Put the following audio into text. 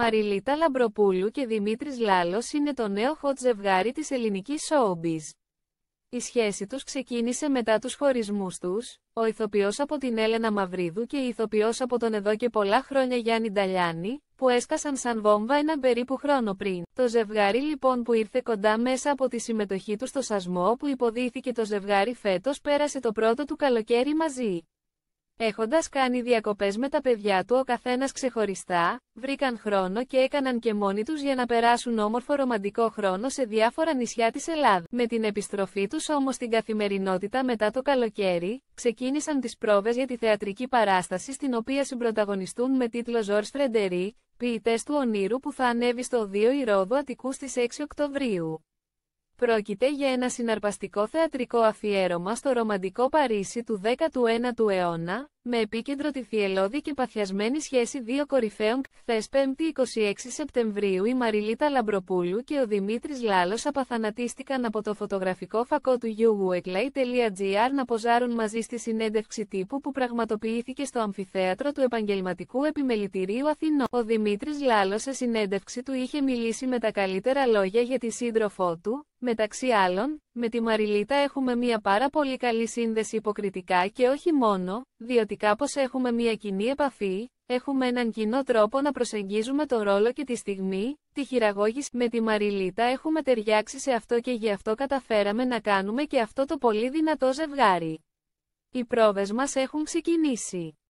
Μαριλίτα Λαμπροπούλου και Δημήτρης Λάλος είναι το νέο hot ζευγάρι της ελληνικής showbiz. Η σχέση τους ξεκίνησε μετά τους χωρισμούς τους, ο ηθοποιός από την Έλενα Μαυρίδου και η ηθοποιός από τον εδώ και πολλά χρόνια Γιάννη Νταλιάνη, που έσκασαν σαν βόμβα έναν περίπου χρόνο πριν. Το ζευγάρι λοιπόν που ήρθε κοντά μέσα από τη συμμετοχή του στο σασμό που υποδίθηκε το ζευγάρι φέτος πέρασε το πρώτο του καλοκαίρι μαζί. Έχοντας κάνει διακοπές με τα παιδιά του ο καθένας ξεχωριστά, βρήκαν χρόνο και έκαναν και μόνοι τους για να περάσουν όμορφο ρομαντικό χρόνο σε διάφορα νησιά της Ελλάδας. Με την επιστροφή τους όμως στην καθημερινότητα μετά το καλοκαίρι, ξεκίνησαν τις πρόβες για τη θεατρική παράσταση στην οποία συμπροταγωνιστούν με τίτλο Ζόρς Φρεντερί, ποιητές του ονείρου που θα ανέβει στο 2 η Αττικού στις 6 Οκτωβρίου. Πρόκειται για ένα συναρπαστικό θεατρικό αφιέρωμα στο ρομαντικό Παρίσι του 19ου αιώνα, με επίκεντρο τη θυελώδη και παθιασμένη σχέση δύο κορυφαίων. Χθε 5η 26 Σεπτεμβρίου η Μαριλίτα Λαμπροπούλου και ο Δημήτρης Λάλος απαθανατίστηκαν από το φωτογραφικό φακό του uweclay.gr να ποζάρουν μαζί στη συνέντευξη τύπου που πραγματοποιήθηκε στο αμφιθέατρο του Επαγγελματικού Επιμελητηρίου Αθηνών. Ο Δημήτρης Λάλος σε συνέντευξη του είχε μιλήσει με τα καλύτερα λόγια για τη σύντροφό του, Μεταξύ άλλων, με τη Μαριλίτα έχουμε μια πάρα πολύ καλή σύνδεση υποκριτικά και όχι μόνο, διότι κάπως έχουμε μια κοινή επαφή, έχουμε έναν κοινό τρόπο να προσεγγίζουμε τον ρόλο και τη στιγμή, τη χειραγώγηση. Με τη Μαριλίτα έχουμε ταιριάξει σε αυτό και γι' αυτό καταφέραμε να κάνουμε και αυτό το πολύ δυνατό ζευγάρι. Οι πρόβες μας έχουν ξεκινήσει.